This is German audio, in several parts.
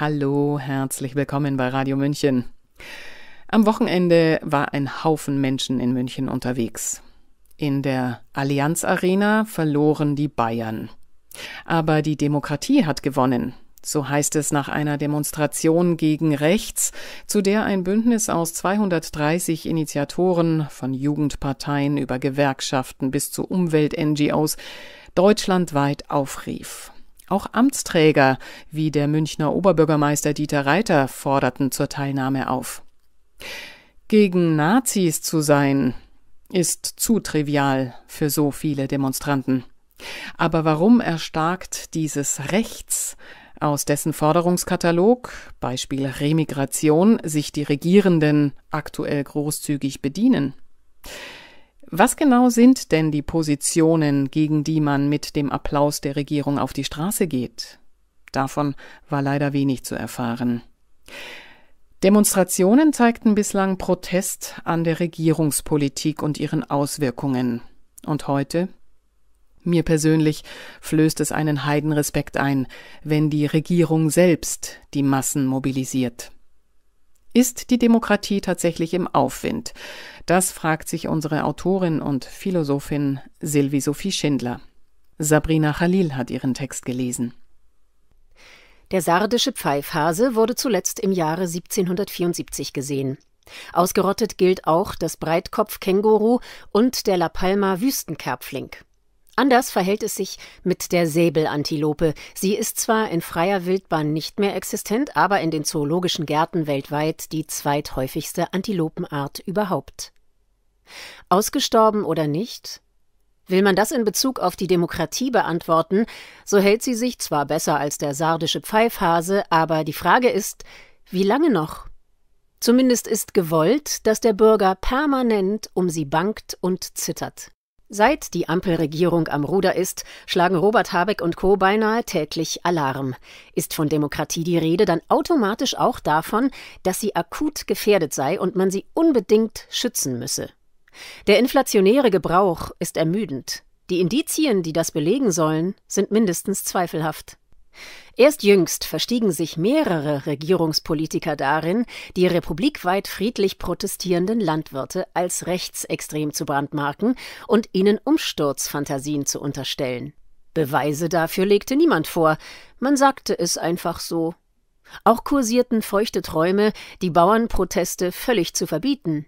Hallo, herzlich willkommen bei Radio München. Am Wochenende war ein Haufen Menschen in München unterwegs. In der Allianz Arena verloren die Bayern. Aber die Demokratie hat gewonnen. So heißt es nach einer Demonstration gegen rechts, zu der ein Bündnis aus 230 Initiatoren von Jugendparteien über Gewerkschaften bis zu Umwelt-NGOs deutschlandweit aufrief. Auch Amtsträger wie der Münchner Oberbürgermeister Dieter Reiter forderten zur Teilnahme auf. Gegen Nazis zu sein ist zu trivial für so viele Demonstranten. Aber warum erstarkt dieses Rechts, aus dessen Forderungskatalog, Beispiel Remigration, sich die Regierenden aktuell großzügig bedienen? Was genau sind denn die Positionen, gegen die man mit dem Applaus der Regierung auf die Straße geht? Davon war leider wenig zu erfahren. Demonstrationen zeigten bislang Protest an der Regierungspolitik und ihren Auswirkungen. Und heute? Mir persönlich flößt es einen Heidenrespekt ein, wenn die Regierung selbst die Massen mobilisiert. Ist die Demokratie tatsächlich im Aufwind? Das fragt sich unsere Autorin und Philosophin Sylvie Sophie Schindler. Sabrina Khalil hat ihren Text gelesen. Der sardische Pfeifhase wurde zuletzt im Jahre 1774 gesehen. Ausgerottet gilt auch das Breitkopfkänguru und der La Palma Wüstenkerbflink. Anders verhält es sich mit der Säbelantilope. Sie ist zwar in freier Wildbahn nicht mehr existent, aber in den zoologischen Gärten weltweit die zweithäufigste Antilopenart überhaupt. Ausgestorben oder nicht? Will man das in Bezug auf die Demokratie beantworten, so hält sie sich zwar besser als der sardische Pfeifhase, aber die Frage ist, wie lange noch? Zumindest ist gewollt, dass der Bürger permanent um sie bangt und zittert. Seit die Ampelregierung am Ruder ist, schlagen Robert Habeck und Co. beinahe täglich Alarm. Ist von Demokratie die Rede, dann automatisch auch davon, dass sie akut gefährdet sei und man sie unbedingt schützen müsse. Der inflationäre Gebrauch ist ermüdend. Die Indizien, die das belegen sollen, sind mindestens zweifelhaft. Erst jüngst verstiegen sich mehrere Regierungspolitiker darin, die republikweit friedlich protestierenden Landwirte als rechtsextrem zu brandmarken und ihnen Umsturzfantasien zu unterstellen. Beweise dafür legte niemand vor, man sagte es einfach so. Auch kursierten feuchte Träume, die Bauernproteste völlig zu verbieten.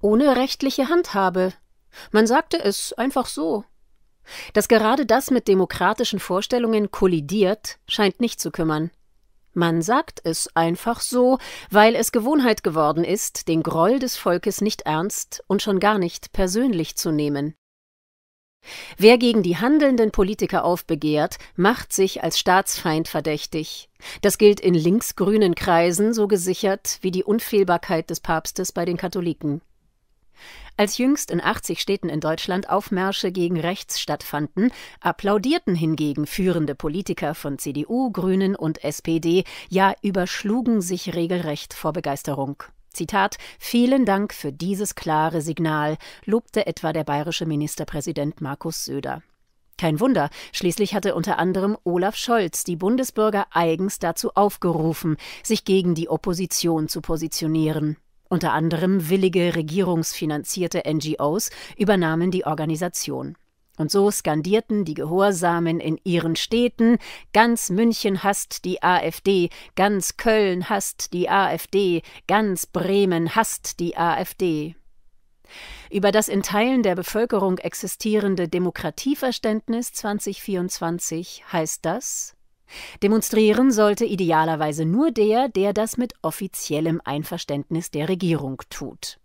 Ohne rechtliche Handhabe. Man sagte es einfach so. Dass gerade das mit demokratischen Vorstellungen kollidiert, scheint nicht zu kümmern. Man sagt es einfach so, weil es Gewohnheit geworden ist, den Groll des Volkes nicht ernst und schon gar nicht persönlich zu nehmen. Wer gegen die handelnden Politiker aufbegehrt, macht sich als Staatsfeind verdächtig. Das gilt in linksgrünen Kreisen so gesichert wie die Unfehlbarkeit des Papstes bei den Katholiken. Als jüngst in 80 Städten in Deutschland Aufmärsche gegen rechts stattfanden, applaudierten hingegen führende Politiker von CDU, Grünen und SPD, ja überschlugen sich regelrecht vor Begeisterung. Zitat: Vielen Dank für dieses klare Signal, lobte etwa der bayerische Ministerpräsident Markus Söder. Kein Wunder, schließlich hatte unter anderem Olaf Scholz die Bundesbürger eigens dazu aufgerufen, sich gegen die Opposition zu positionieren. Unter anderem willige regierungsfinanzierte NGOs übernahmen die Organisation. Und so skandierten die Gehorsamen in ihren Städten Ganz München hasst die AfD, ganz Köln hasst die AfD, ganz Bremen hasst die AfD. Über das in Teilen der Bevölkerung existierende Demokratieverständnis 2024 heißt das Demonstrieren sollte idealerweise nur der, der das mit offiziellem Einverständnis der Regierung tut.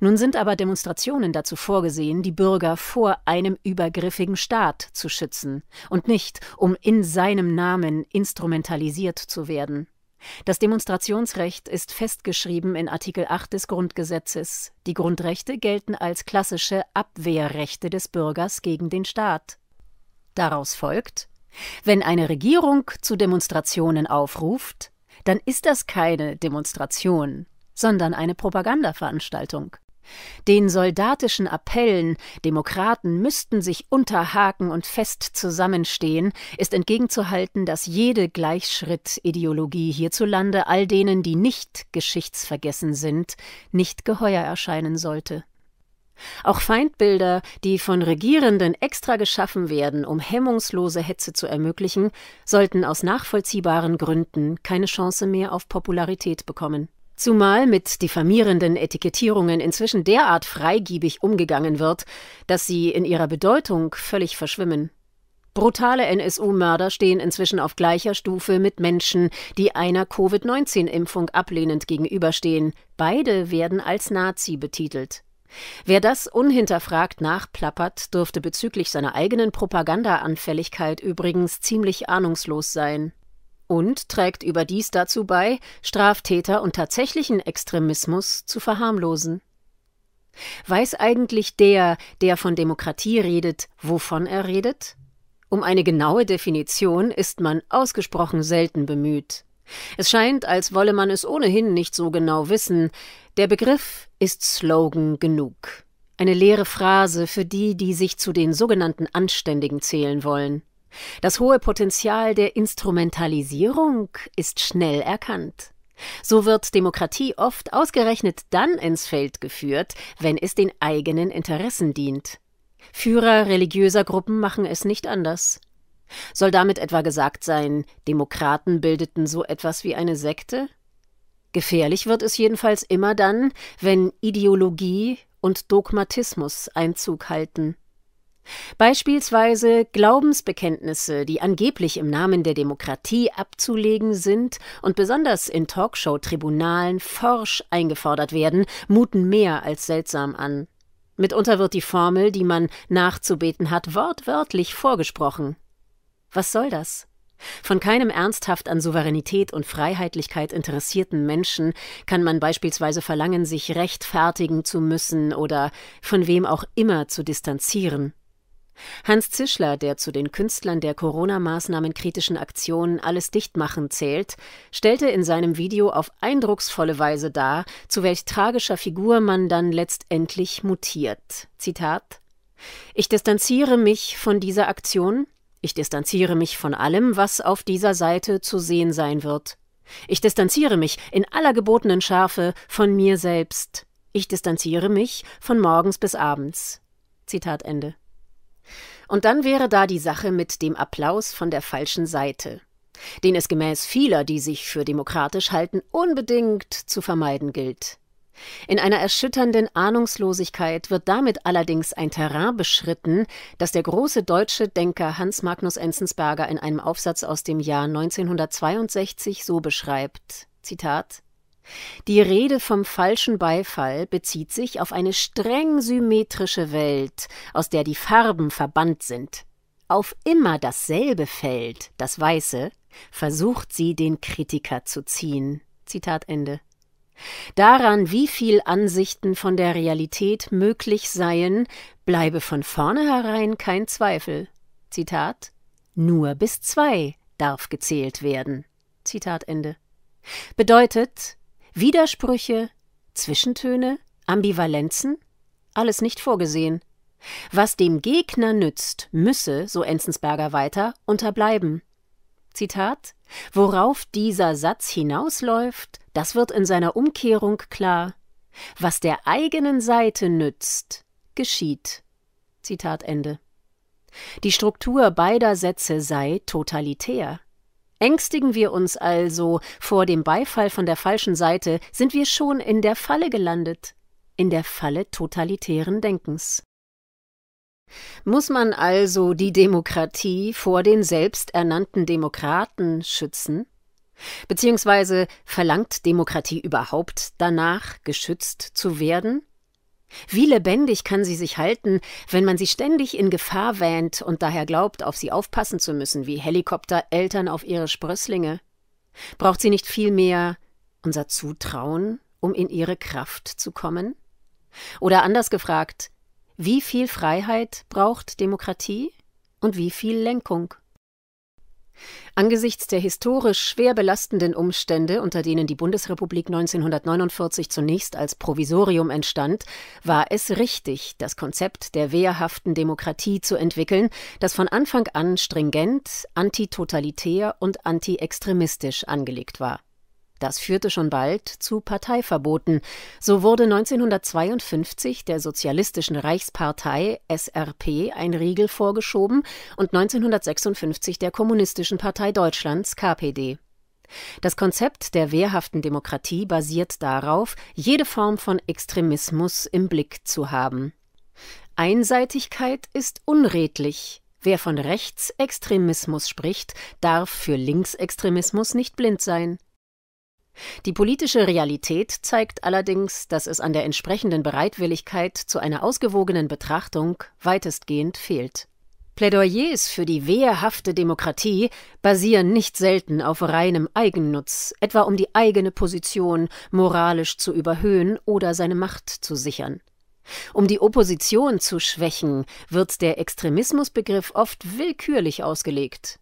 Nun sind aber Demonstrationen dazu vorgesehen, die Bürger vor einem übergriffigen Staat zu schützen und nicht, um in seinem Namen instrumentalisiert zu werden. Das Demonstrationsrecht ist festgeschrieben in Artikel 8 des Grundgesetzes. Die Grundrechte gelten als klassische Abwehrrechte des Bürgers gegen den Staat. Daraus folgt, wenn eine Regierung zu Demonstrationen aufruft, dann ist das keine Demonstration, sondern eine Propagandaveranstaltung. Den soldatischen Appellen, Demokraten müssten sich unterhaken und fest zusammenstehen, ist entgegenzuhalten, dass jede Gleichschritt-Ideologie hierzulande all denen, die nicht geschichtsvergessen sind, nicht geheuer erscheinen sollte. Auch Feindbilder, die von Regierenden extra geschaffen werden, um hemmungslose Hetze zu ermöglichen, sollten aus nachvollziehbaren Gründen keine Chance mehr auf Popularität bekommen. Zumal mit diffamierenden Etikettierungen inzwischen derart freigiebig umgegangen wird, dass sie in ihrer Bedeutung völlig verschwimmen. Brutale NSU-Mörder stehen inzwischen auf gleicher Stufe mit Menschen, die einer Covid-19-Impfung ablehnend gegenüberstehen. Beide werden als Nazi betitelt. Wer das unhinterfragt nachplappert, dürfte bezüglich seiner eigenen Propagandaanfälligkeit übrigens ziemlich ahnungslos sein. Und trägt überdies dazu bei, Straftäter und tatsächlichen Extremismus zu verharmlosen. Weiß eigentlich der, der von Demokratie redet, wovon er redet? Um eine genaue Definition ist man ausgesprochen selten bemüht. Es scheint, als wolle man es ohnehin nicht so genau wissen. Der Begriff ist Slogan genug. Eine leere Phrase für die, die sich zu den sogenannten Anständigen zählen wollen. Das hohe Potenzial der Instrumentalisierung ist schnell erkannt. So wird Demokratie oft ausgerechnet dann ins Feld geführt, wenn es den eigenen Interessen dient. Führer religiöser Gruppen machen es nicht anders. Soll damit etwa gesagt sein, Demokraten bildeten so etwas wie eine Sekte? Gefährlich wird es jedenfalls immer dann, wenn Ideologie und Dogmatismus Einzug halten. Beispielsweise Glaubensbekenntnisse, die angeblich im Namen der Demokratie abzulegen sind und besonders in Talkshow-Tribunalen forsch eingefordert werden, muten mehr als seltsam an. Mitunter wird die Formel, die man nachzubeten hat, wortwörtlich vorgesprochen. Was soll das? Von keinem ernsthaft an Souveränität und Freiheitlichkeit interessierten Menschen kann man beispielsweise verlangen, sich rechtfertigen zu müssen oder von wem auch immer zu distanzieren. Hans Zischler, der zu den Künstlern der Corona-Maßnahmen kritischen Aktion Alles Dichtmachen zählt, stellte in seinem Video auf eindrucksvolle Weise dar, zu welch tragischer Figur man dann letztendlich mutiert. Zitat Ich distanziere mich von dieser Aktion, ich distanziere mich von allem, was auf dieser Seite zu sehen sein wird. Ich distanziere mich in aller gebotenen Schärfe von mir selbst. Ich distanziere mich von morgens bis abends. Zitat Ende. Und dann wäre da die Sache mit dem Applaus von der falschen Seite, den es gemäß vieler, die sich für demokratisch halten, unbedingt zu vermeiden gilt. In einer erschütternden Ahnungslosigkeit wird damit allerdings ein Terrain beschritten, das der große deutsche Denker Hans Magnus Enzensberger in einem Aufsatz aus dem Jahr 1962 so beschreibt: Zitat die Rede vom falschen Beifall bezieht sich auf eine streng symmetrische Welt, aus der die Farben verbannt sind. Auf immer dasselbe Feld, das Weiße, versucht sie den Kritiker zu ziehen. Zitat Ende. Daran, wie viel Ansichten von der Realität möglich seien, bleibe von vornherein kein Zweifel. Zitat Nur bis zwei darf gezählt werden. Zitat Ende. Bedeutet Widersprüche, Zwischentöne, Ambivalenzen? Alles nicht vorgesehen. Was dem Gegner nützt, müsse, so Enzensberger weiter, unterbleiben. Zitat Worauf dieser Satz hinausläuft, das wird in seiner Umkehrung klar, was der eigenen Seite nützt, geschieht. Zitat Ende. Die Struktur beider Sätze sei totalitär. Ängstigen wir uns also vor dem Beifall von der falschen Seite, sind wir schon in der Falle gelandet, in der Falle totalitären Denkens. Muss man also die Demokratie vor den selbsternannten Demokraten schützen? Beziehungsweise verlangt Demokratie überhaupt danach, geschützt zu werden? Wie lebendig kann sie sich halten, wenn man sie ständig in Gefahr wähnt und daher glaubt, auf sie aufpassen zu müssen, wie Helikopter Eltern auf ihre Sprösslinge? Braucht sie nicht vielmehr unser Zutrauen, um in ihre Kraft zu kommen? Oder anders gefragt, wie viel Freiheit braucht Demokratie und wie viel Lenkung? Angesichts der historisch schwer belastenden Umstände, unter denen die Bundesrepublik 1949 zunächst als Provisorium entstand, war es richtig, das Konzept der wehrhaften Demokratie zu entwickeln, das von Anfang an stringent, antitotalitär und antiextremistisch angelegt war. Das führte schon bald zu Parteiverboten. So wurde 1952 der Sozialistischen Reichspartei SRP ein Riegel vorgeschoben und 1956 der Kommunistischen Partei Deutschlands KPD. Das Konzept der wehrhaften Demokratie basiert darauf, jede Form von Extremismus im Blick zu haben. Einseitigkeit ist unredlich, Wer von Rechtsextremismus spricht, darf für Linksextremismus nicht blind sein. Die politische Realität zeigt allerdings, dass es an der entsprechenden Bereitwilligkeit zu einer ausgewogenen Betrachtung weitestgehend fehlt. Plädoyers für die wehrhafte Demokratie basieren nicht selten auf reinem Eigennutz, etwa um die eigene Position moralisch zu überhöhen oder seine Macht zu sichern. Um die Opposition zu schwächen, wird der Extremismusbegriff oft willkürlich ausgelegt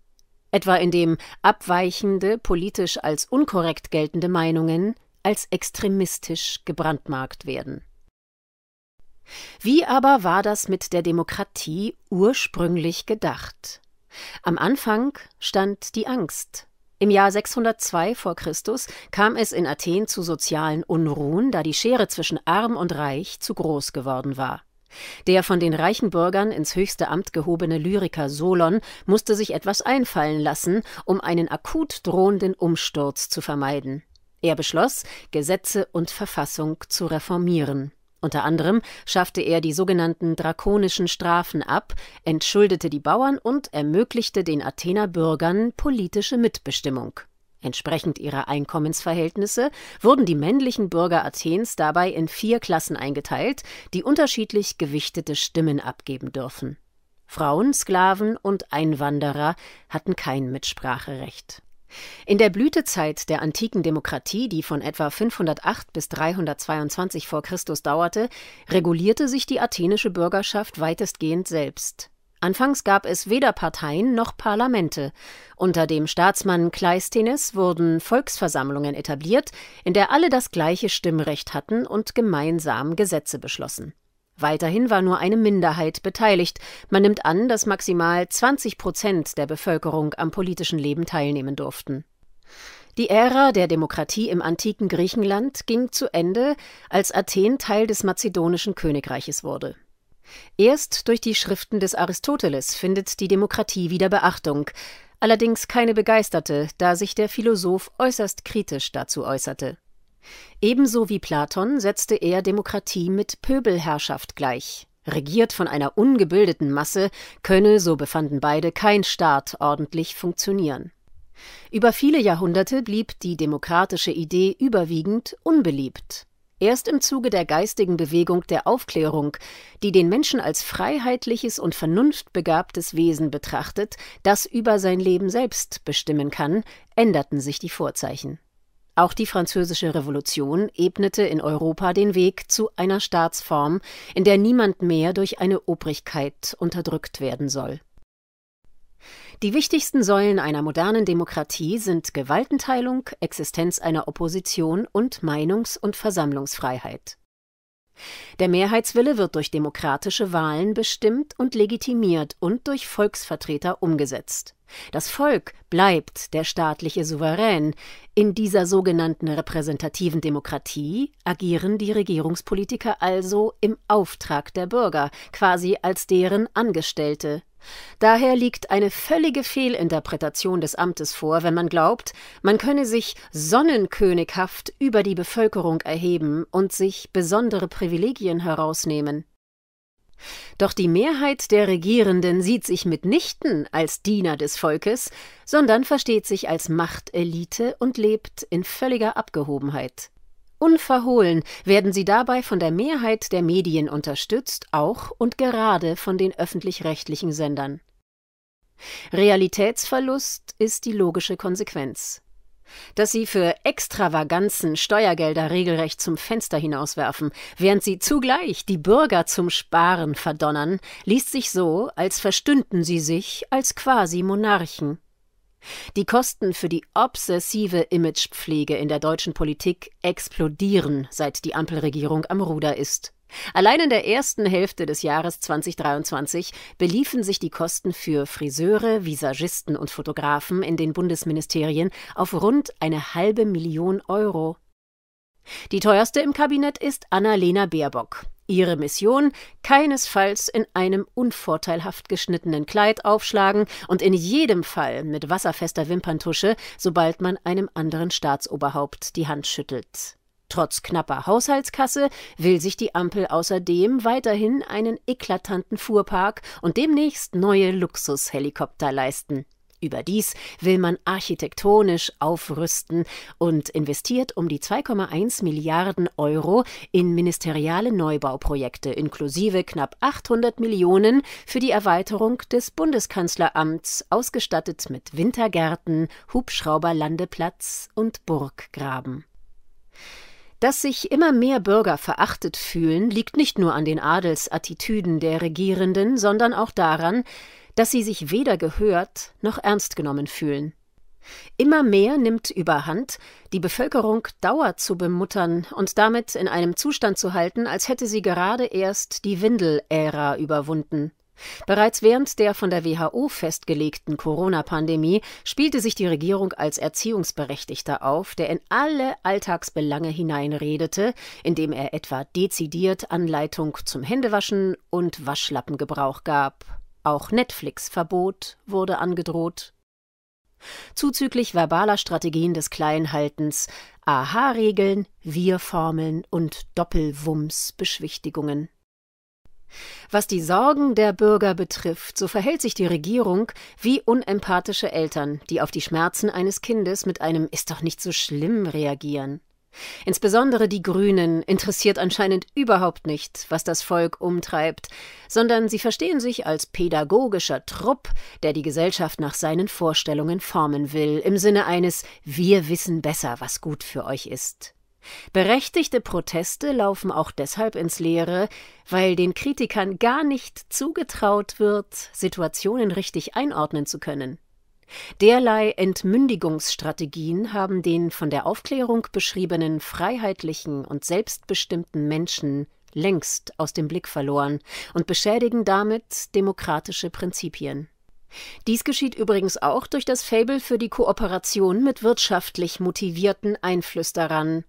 etwa indem abweichende, politisch als unkorrekt geltende Meinungen als extremistisch gebrandmarkt werden. Wie aber war das mit der Demokratie ursprünglich gedacht? Am Anfang stand die Angst. Im Jahr 602 vor Christus kam es in Athen zu sozialen Unruhen, da die Schere zwischen arm und reich zu groß geworden war. Der von den reichen Bürgern ins höchste Amt gehobene Lyriker Solon musste sich etwas einfallen lassen, um einen akut drohenden Umsturz zu vermeiden. Er beschloss, Gesetze und Verfassung zu reformieren. Unter anderem schaffte er die sogenannten drakonischen Strafen ab, entschuldete die Bauern und ermöglichte den Athener Bürgern politische Mitbestimmung. Entsprechend ihrer Einkommensverhältnisse wurden die männlichen Bürger Athens dabei in vier Klassen eingeteilt, die unterschiedlich gewichtete Stimmen abgeben dürfen. Frauen, Sklaven und Einwanderer hatten kein Mitspracherecht. In der Blütezeit der antiken Demokratie, die von etwa 508 bis 322 v. Chr. dauerte, regulierte sich die athenische Bürgerschaft weitestgehend selbst. Anfangs gab es weder Parteien noch Parlamente. Unter dem Staatsmann Kleisthenes wurden Volksversammlungen etabliert, in der alle das gleiche Stimmrecht hatten und gemeinsam Gesetze beschlossen. Weiterhin war nur eine Minderheit beteiligt. Man nimmt an, dass maximal 20 Prozent der Bevölkerung am politischen Leben teilnehmen durften. Die Ära der Demokratie im antiken Griechenland ging zu Ende, als Athen Teil des mazedonischen Königreiches wurde. Erst durch die Schriften des Aristoteles findet die Demokratie wieder Beachtung, allerdings keine begeisterte, da sich der Philosoph äußerst kritisch dazu äußerte. Ebenso wie Platon setzte er Demokratie mit Pöbelherrschaft gleich. Regiert von einer ungebildeten Masse könne, so befanden beide, kein Staat ordentlich funktionieren. Über viele Jahrhunderte blieb die demokratische Idee überwiegend unbeliebt. Erst im Zuge der geistigen Bewegung der Aufklärung, die den Menschen als freiheitliches und vernunftbegabtes Wesen betrachtet, das über sein Leben selbst bestimmen kann, änderten sich die Vorzeichen. Auch die Französische Revolution ebnete in Europa den Weg zu einer Staatsform, in der niemand mehr durch eine Obrigkeit unterdrückt werden soll die wichtigsten Säulen einer modernen Demokratie sind Gewaltenteilung, Existenz einer Opposition und Meinungs- und Versammlungsfreiheit. Der Mehrheitswille wird durch demokratische Wahlen bestimmt und legitimiert und durch Volksvertreter umgesetzt. Das Volk bleibt der staatliche Souverän. In dieser sogenannten repräsentativen Demokratie agieren die Regierungspolitiker also im Auftrag der Bürger, quasi als deren Angestellte, Daher liegt eine völlige Fehlinterpretation des Amtes vor, wenn man glaubt, man könne sich sonnenkönighaft über die Bevölkerung erheben und sich besondere Privilegien herausnehmen. Doch die Mehrheit der Regierenden sieht sich mitnichten als Diener des Volkes, sondern versteht sich als Machtelite und lebt in völliger Abgehobenheit. Unverhohlen werden sie dabei von der Mehrheit der Medien unterstützt, auch und gerade von den öffentlich-rechtlichen Sendern. Realitätsverlust ist die logische Konsequenz. Dass sie für Extravaganzen Steuergelder regelrecht zum Fenster hinauswerfen, während sie zugleich die Bürger zum Sparen verdonnern, liest sich so, als verstünden sie sich als quasi Monarchen. Die Kosten für die obsessive Imagepflege in der deutschen Politik explodieren, seit die Ampelregierung am Ruder ist. Allein in der ersten Hälfte des Jahres 2023 beliefen sich die Kosten für Friseure, Visagisten und Fotografen in den Bundesministerien auf rund eine halbe Million Euro. Die teuerste im Kabinett ist Annalena Baerbock ihre Mission keinesfalls in einem unvorteilhaft geschnittenen Kleid aufschlagen und in jedem Fall mit wasserfester Wimperntusche, sobald man einem anderen Staatsoberhaupt die Hand schüttelt. Trotz knapper Haushaltskasse will sich die Ampel außerdem weiterhin einen eklatanten Fuhrpark und demnächst neue Luxushelikopter leisten. Überdies will man architektonisch aufrüsten und investiert um die 2,1 Milliarden Euro in ministeriale Neubauprojekte inklusive knapp 800 Millionen für die Erweiterung des Bundeskanzleramts, ausgestattet mit Wintergärten, Hubschrauberlandeplatz und Burggraben. Dass sich immer mehr Bürger verachtet fühlen, liegt nicht nur an den Adelsattitüden der Regierenden, sondern auch daran, dass sie sich weder gehört noch ernst genommen fühlen. Immer mehr nimmt überhand, die Bevölkerung Dauer zu bemuttern und damit in einem Zustand zu halten, als hätte sie gerade erst die Windelära überwunden. Bereits während der von der WHO festgelegten Corona-Pandemie spielte sich die Regierung als Erziehungsberechtigter auf, der in alle Alltagsbelange hineinredete, indem er etwa dezidiert Anleitung zum Händewaschen und Waschlappengebrauch gab. Auch Netflix-Verbot wurde angedroht. Zuzüglich verbaler Strategien des Kleinhaltens, Aha-Regeln, Wir-Formeln und Doppelwumms-Beschwichtigungen. Was die Sorgen der Bürger betrifft, so verhält sich die Regierung wie unempathische Eltern, die auf die Schmerzen eines Kindes mit einem Ist doch nicht so schlimm reagieren. Insbesondere die Grünen interessiert anscheinend überhaupt nicht, was das Volk umtreibt, sondern sie verstehen sich als pädagogischer Trupp, der die Gesellschaft nach seinen Vorstellungen formen will, im Sinne eines Wir wissen besser, was gut für euch ist. Berechtigte Proteste laufen auch deshalb ins Leere, weil den Kritikern gar nicht zugetraut wird, Situationen richtig einordnen zu können. Derlei Entmündigungsstrategien haben den von der Aufklärung beschriebenen freiheitlichen und selbstbestimmten Menschen längst aus dem Blick verloren und beschädigen damit demokratische Prinzipien. Dies geschieht übrigens auch durch das Fabel für die Kooperation mit wirtschaftlich motivierten Einflüsterern,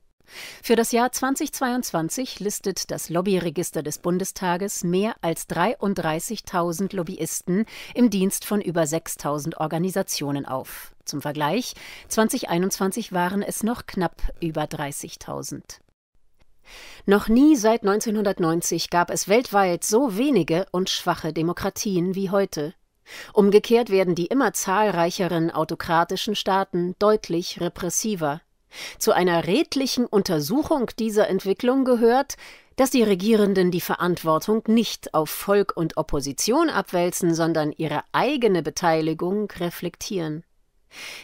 für das Jahr 2022 listet das Lobbyregister des Bundestages mehr als 33.000 Lobbyisten im Dienst von über 6.000 Organisationen auf. Zum Vergleich, 2021 waren es noch knapp über 30.000. Noch nie seit 1990 gab es weltweit so wenige und schwache Demokratien wie heute. Umgekehrt werden die immer zahlreicheren autokratischen Staaten deutlich repressiver. Zu einer redlichen Untersuchung dieser Entwicklung gehört, dass die Regierenden die Verantwortung nicht auf Volk und Opposition abwälzen, sondern ihre eigene Beteiligung reflektieren.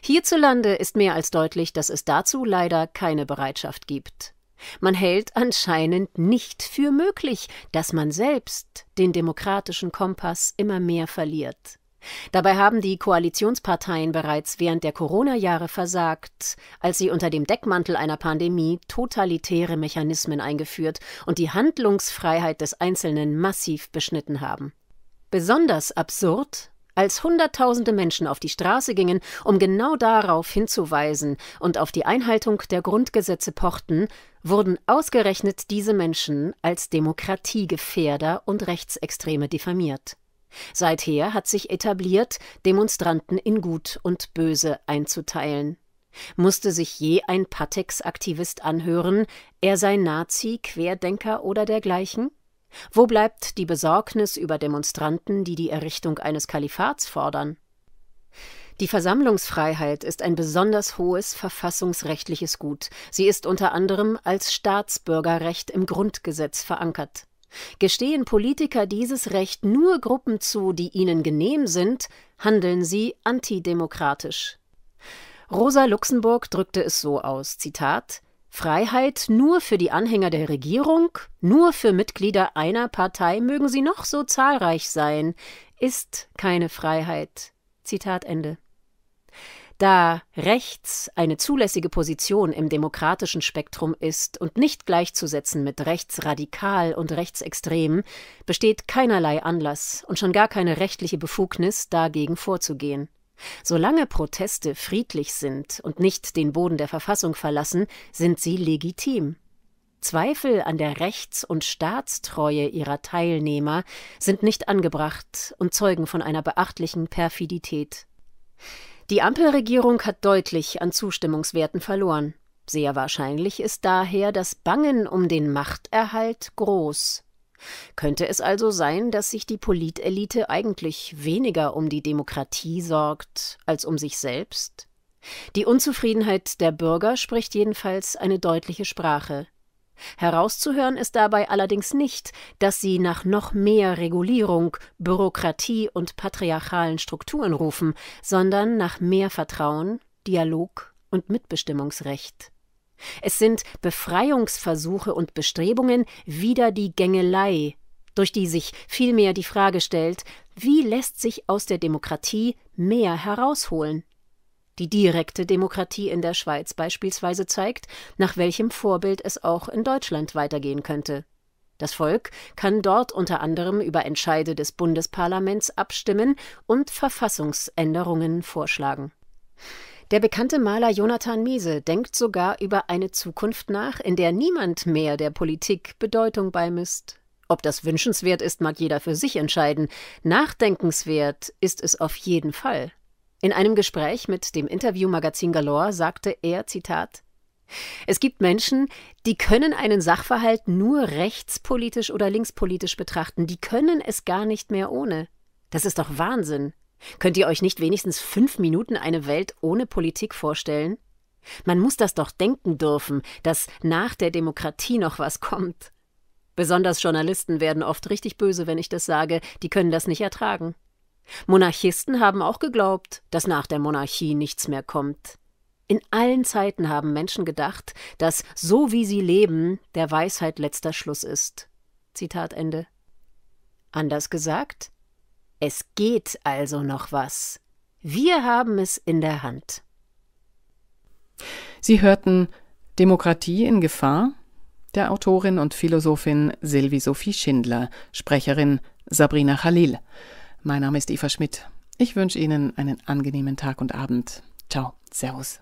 Hierzulande ist mehr als deutlich, dass es dazu leider keine Bereitschaft gibt. Man hält anscheinend nicht für möglich, dass man selbst den demokratischen Kompass immer mehr verliert. Dabei haben die Koalitionsparteien bereits während der Corona-Jahre versagt, als sie unter dem Deckmantel einer Pandemie totalitäre Mechanismen eingeführt und die Handlungsfreiheit des Einzelnen massiv beschnitten haben. Besonders absurd, als Hunderttausende Menschen auf die Straße gingen, um genau darauf hinzuweisen und auf die Einhaltung der Grundgesetze pochten, wurden ausgerechnet diese Menschen als Demokratiegefährder und Rechtsextreme diffamiert. Seither hat sich etabliert, Demonstranten in Gut und Böse einzuteilen. Musste sich je ein Patex-Aktivist anhören, er sei Nazi, Querdenker oder dergleichen? Wo bleibt die Besorgnis über Demonstranten, die die Errichtung eines Kalifats fordern? Die Versammlungsfreiheit ist ein besonders hohes verfassungsrechtliches Gut. Sie ist unter anderem als Staatsbürgerrecht im Grundgesetz verankert. Gestehen Politiker dieses Recht nur Gruppen zu, die ihnen genehm sind, handeln sie antidemokratisch. Rosa Luxemburg drückte es so aus: Zitat Freiheit nur für die Anhänger der Regierung, nur für Mitglieder einer Partei mögen sie noch so zahlreich sein, ist keine Freiheit. Zitat Ende. Da rechts eine zulässige Position im demokratischen Spektrum ist und nicht gleichzusetzen mit rechtsradikal und rechtsextrem, besteht keinerlei Anlass und schon gar keine rechtliche Befugnis, dagegen vorzugehen. Solange Proteste friedlich sind und nicht den Boden der Verfassung verlassen, sind sie legitim. Zweifel an der Rechts- und Staatstreue ihrer Teilnehmer sind nicht angebracht und zeugen von einer beachtlichen Perfidität. Die Ampelregierung hat deutlich an Zustimmungswerten verloren. Sehr wahrscheinlich ist daher das Bangen um den Machterhalt groß. Könnte es also sein, dass sich die Politelite eigentlich weniger um die Demokratie sorgt als um sich selbst? Die Unzufriedenheit der Bürger spricht jedenfalls eine deutliche Sprache. Herauszuhören ist dabei allerdings nicht, dass sie nach noch mehr Regulierung, Bürokratie und patriarchalen Strukturen rufen, sondern nach mehr Vertrauen, Dialog und Mitbestimmungsrecht. Es sind Befreiungsversuche und Bestrebungen wider die Gängelei, durch die sich vielmehr die Frage stellt, wie lässt sich aus der Demokratie mehr herausholen? Die direkte Demokratie in der Schweiz beispielsweise zeigt, nach welchem Vorbild es auch in Deutschland weitergehen könnte. Das Volk kann dort unter anderem über Entscheide des Bundesparlaments abstimmen und Verfassungsänderungen vorschlagen. Der bekannte Maler Jonathan Miese denkt sogar über eine Zukunft nach, in der niemand mehr der Politik Bedeutung beimisst. Ob das wünschenswert ist, mag jeder für sich entscheiden. Nachdenkenswert ist es auf jeden Fall. In einem Gespräch mit dem Interviewmagazin Galore sagte er, Zitat, es gibt Menschen, die können einen Sachverhalt nur rechtspolitisch oder linkspolitisch betrachten, die können es gar nicht mehr ohne. Das ist doch Wahnsinn. Könnt ihr euch nicht wenigstens fünf Minuten eine Welt ohne Politik vorstellen? Man muss das doch denken dürfen, dass nach der Demokratie noch was kommt. Besonders Journalisten werden oft richtig böse, wenn ich das sage, die können das nicht ertragen. Monarchisten haben auch geglaubt, dass nach der Monarchie nichts mehr kommt. In allen Zeiten haben Menschen gedacht, dass so wie sie leben, der Weisheit letzter Schluss ist. Zitat Ende. Anders gesagt, es geht also noch was. Wir haben es in der Hand. Sie hörten Demokratie in Gefahr der Autorin und Philosophin Sylvie Sophie Schindler, Sprecherin Sabrina Khalil. Mein Name ist Eva Schmidt. Ich wünsche Ihnen einen angenehmen Tag und Abend. Ciao, Servus.